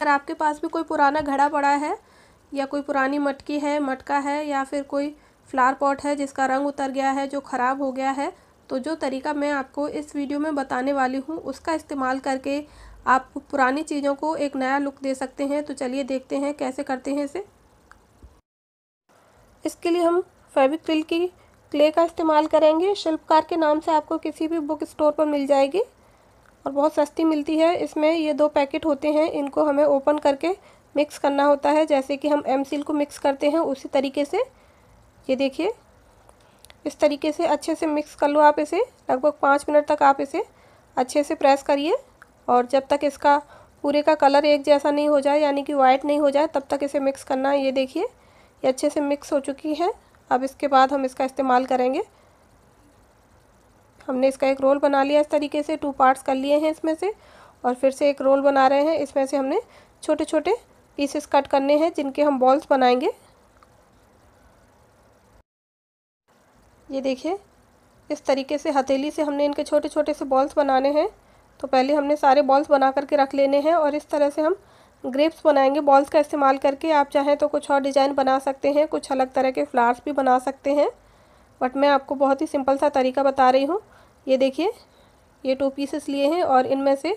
अगर आपके पास भी कोई पुराना घड़ा पड़ा है या कोई पुरानी मटकी है मटका है या फिर कोई फ्लावर पॉट है जिसका रंग उतर गया है जो ख़राब हो गया है तो जो तरीका मैं आपको इस वीडियो में बताने वाली हूँ उसका इस्तेमाल करके आप पुरानी चीज़ों को एक नया लुक दे सकते हैं तो चलिए देखते हैं कैसे करते हैं इसे इसके लिए हम फेविक्रिल की क्ले का इस्तेमाल करेंगे शिल्पकार के नाम से आपको किसी भी बुक स्टोर पर मिल जाएगी और बहुत सस्ती मिलती है इसमें ये दो पैकेट होते हैं इनको हमें ओपन करके मिक्स करना होता है जैसे कि हम एम को मिक्स करते हैं उसी तरीके से ये देखिए इस तरीके से अच्छे से मिक्स कर लो आप इसे लगभग पाँच मिनट तक आप इसे अच्छे से प्रेस करिए और जब तक इसका पूरे का कलर एक जैसा नहीं हो जाए यानी कि वाइट नहीं हो जाए तब तक इसे मिक्स करना है ये देखिए ये अच्छे से मिक्स हो चुकी है अब इसके बाद हम इसका इस्तेमाल करेंगे हमने इसका एक रोल बना लिया इस तरीके से टू पार्ट्स कर लिए हैं इसमें से और फिर से एक रोल बना रहे हैं इसमें से हमने छोटे छोटे पीसेस कट करने हैं जिनके हम बॉल्स बनाएंगे ये देखिए इस तरीके से हथेली से हमने इनके छोटे छोटे से बॉल्स बनाने हैं तो पहले हमने सारे बॉल्स बना करके रख लेने हैं और इस तरह से हम ग्रेप्स बनाएंगे बॉल्स का इस्तेमाल करके आप चाहें तो कुछ और डिज़ाइन बना सकते हैं कुछ अलग तरह के फ्लावर्स भी बना सकते हैं बट मैं आपको बहुत ही सिंपल सा तरीका बता रही हूँ ये देखिए ये टू पीसेस लिए हैं और इनमें से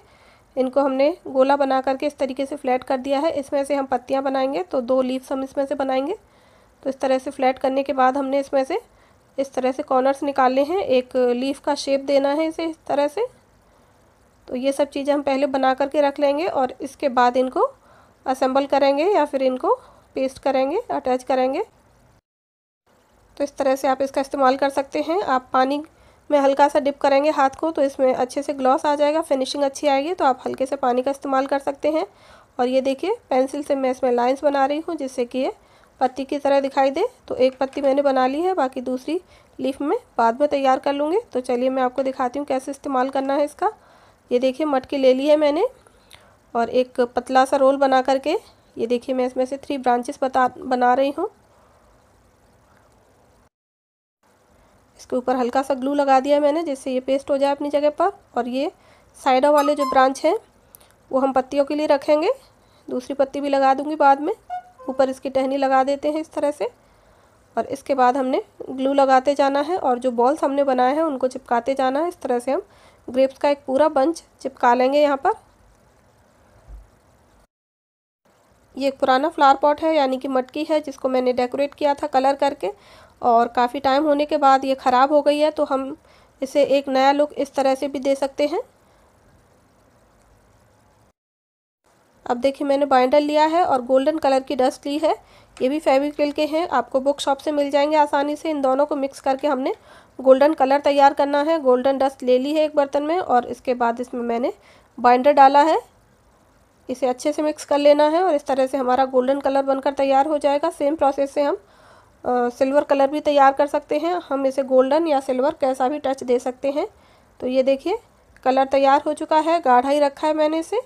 इनको हमने गोला बना करके इस तरीके से फ्लैट कर दिया है इसमें से हम पत्तियाँ बनाएंगे तो दो लीव्स हम इसमें से बनाएंगे तो इस तरह से फ्लैट करने के बाद हमने इसमें से इस तरह से कॉर्नर्स निकाले हैं एक लीफ का शेप देना है इसे इस तरह से तो ये सब चीज़ें हम पहले बना करके रख लेंगे और इसके बाद इनको असेंबल करेंगे या फिर इनको पेस्ट करेंगे अटैच करेंगे तो इस तरह से आप इसका इस्तेमाल कर सकते हैं आप पानी में हल्का सा डिप करेंगे हाथ को तो इसमें अच्छे से ग्लॉस आ जाएगा फिनिशिंग अच्छी आएगी तो आप हल्के से पानी का इस्तेमाल कर सकते हैं और ये देखिए पेंसिल से मैं इसमें लाइंस बना रही हूँ जिससे कि ये पत्ती की तरह दिखाई दे तो एक पत्ती मैंने बना ली है बाकी दूसरी लीफ में बाद में तैयार कर लूँगी तो चलिए मैं आपको दिखाती हूँ कैसे इस्तेमाल करना है इसका ये देखिए मटकी ले ली है मैंने और एक पतला सा रोल बना करके ये देखिए मैं इसमें से थ्री ब्रांचेस बता बना रही हूँ इसके ऊपर हल्का सा ग्लू लगा दिया मैंने जिससे ये पेस्ट हो जाए अपनी जगह पर और ये साइडों वाले जो ब्रांच हैं वो हम पत्तियों के लिए रखेंगे दूसरी पत्ती भी लगा दूंगी बाद में ऊपर इसकी टहनी लगा देते हैं इस तरह से और इसके बाद हमने ग्लू लगाते जाना है और जो बॉल्स हमने बनाए हैं उनको चिपकाते जाना है इस तरह से हम ग्रेप्स का एक पूरा बंच चिपका लेंगे यहाँ पर ये एक पुराना फ्लावर पॉट है यानी कि मटकी है जिसको मैंने डेकोरेट किया था कलर करके और काफ़ी टाइम होने के बाद ये ख़राब हो गई है तो हम इसे एक नया लुक इस तरह से भी दे सकते हैं अब देखिए मैंने बाइंडर लिया है और गोल्डन कलर की डस्ट ली है ये भी फेविक्रिल के हैं आपको बुक शॉप से मिल जाएंगे आसानी से इन दोनों को मिक्स करके हमने गोल्डन कलर तैयार करना है गोल्डन डस्ट ले ली है एक बर्तन में और इसके बाद इसमें मैंने बाइंडर डाला है इसे अच्छे से मिक्स कर लेना है और इस तरह से हमारा गोल्डन कलर बनकर तैयार हो जाएगा सेम प्रोसेस से हम सिल्वर कलर भी तैयार कर सकते हैं हम इसे गोल्डन या सिल्वर कैसा भी टच दे सकते हैं तो ये देखिए कलर तैयार हो चुका है गाढ़ा ही रखा है मैंने इसे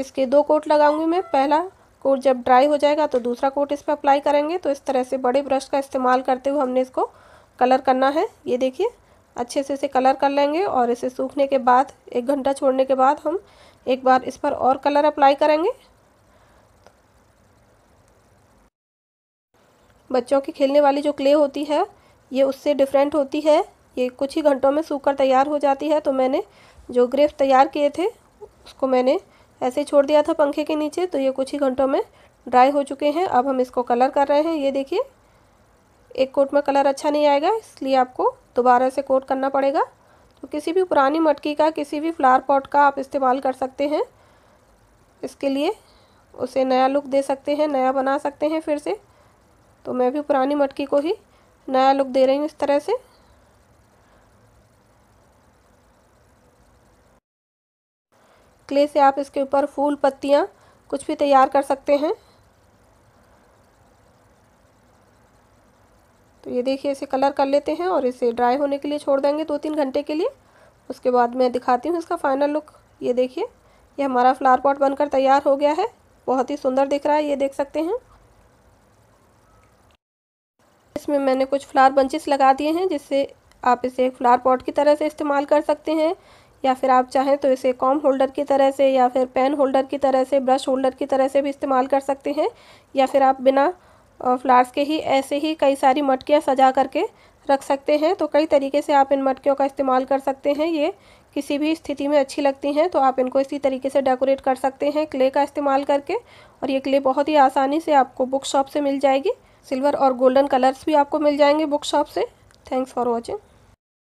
इसके दो कोट लगाऊंगी मैं पहला कोट जब ड्राई हो जाएगा तो दूसरा कोट इस पर अप्लाई करेंगे तो इस तरह से बड़े ब्रश का इस्तेमाल करते हुए हमने इसको कलर करना है ये देखिए अच्छे से इसे कलर कर लेंगे और इसे सूखने के बाद एक घंटा छोड़ने के बाद हम एक बार इस पर और कलर अप्लाई करेंगे बच्चों की खेलने वाली जो क्ले होती है ये उससे डिफरेंट होती है ये कुछ ही घंटों में सूखकर तैयार हो जाती है तो मैंने जो ग्रेफ तैयार किए थे उसको मैंने ऐसे छोड़ दिया था पंखे के नीचे तो ये कुछ ही घंटों में ड्राई हो चुके हैं अब हम इसको कलर कर रहे हैं ये देखिए एक कोट में कलर अच्छा नहीं आएगा इसलिए आपको दोबारा से कोट करना पड़ेगा तो किसी भी पुरानी मटकी का किसी भी फ्लावर पॉट का आप इस्तेमाल कर सकते हैं इसके लिए उसे नया लुक दे सकते हैं नया बना सकते हैं फिर से तो मैं भी पुरानी मटकी को ही नया लुक दे रही हूँ इस तरह से क्ले से आप इसके ऊपर फूल पत्तियाँ कुछ भी तैयार कर सकते हैं तो ये देखिए इसे कलर कर लेते हैं और इसे ड्राई होने के लिए छोड़ देंगे दो तीन घंटे के लिए उसके बाद मैं दिखाती हूँ इसका फाइनल लुक ये देखिए ये हमारा फ्लावर पॉट बनकर तैयार हो गया है बहुत ही सुंदर दिख रहा है ये देख सकते हैं इसमें मैंने कुछ फ्लावर बंचेस लगा दिए हैं जिससे आप इसे एक फ्लावर पॉट की तरह से इस्तेमाल कर सकते हैं या फिर आप चाहें तो इसे कॉम होल्डर की तरह से या फिर पेन होल्डर की तरह से ब्रश होल्डर की तरह से भी इस्तेमाल कर सकते हैं या फिर आप बिना फ्लावर्स के ही ऐसे ही कई सारी मटकियाँ सजा करके रख सकते हैं तो कई तरीके से आप इन मटकियों का इस्तेमाल कर सकते हैं ये किसी भी स्थिति में अच्छी लगती हैं तो आप इनको इसी तरीके से डेकोरेट कर सकते हैं क्ले का इस्तेमाल करके और ये क्ले बहुत ही आसानी से आपको बुक शॉप से मिल जाएगी सिल्वर और गोल्डन कलर्स भी आपको मिल जाएंगे बुक शॉप से थैंक्स फॉर वॉचिंग